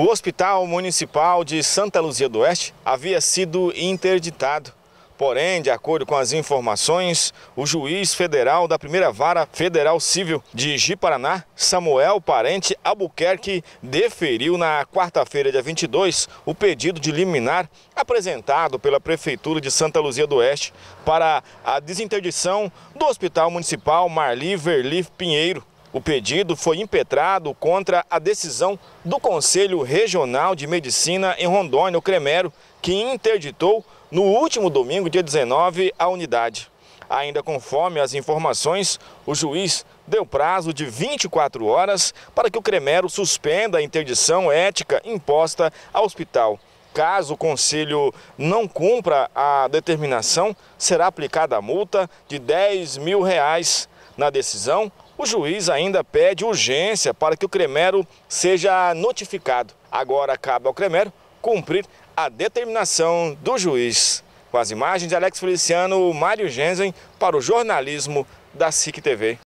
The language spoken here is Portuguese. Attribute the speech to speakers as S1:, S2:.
S1: O Hospital Municipal de Santa Luzia do Oeste havia sido interditado. Porém, de acordo com as informações, o juiz federal da primeira vara federal civil de Ji-Paraná, Samuel Parente Albuquerque, deferiu na quarta-feira, dia 22, o pedido de liminar apresentado pela Prefeitura de Santa Luzia do Oeste para a desinterdição do Hospital Municipal Marli Verli Pinheiro, o pedido foi impetrado contra a decisão do Conselho Regional de Medicina em Rondônia, o Cremero, que interditou no último domingo, dia 19, a unidade. Ainda conforme as informações, o juiz deu prazo de 24 horas para que o Cremero suspenda a interdição ética imposta ao hospital. Caso o conselho não cumpra a determinação, será aplicada a multa de 10 mil reais. Na decisão, o juiz ainda pede urgência para que o cremero seja notificado. Agora cabe ao cremero cumprir a determinação do juiz. Com as imagens de Alex Feliciano, Mário Gensen para o jornalismo da SIC TV.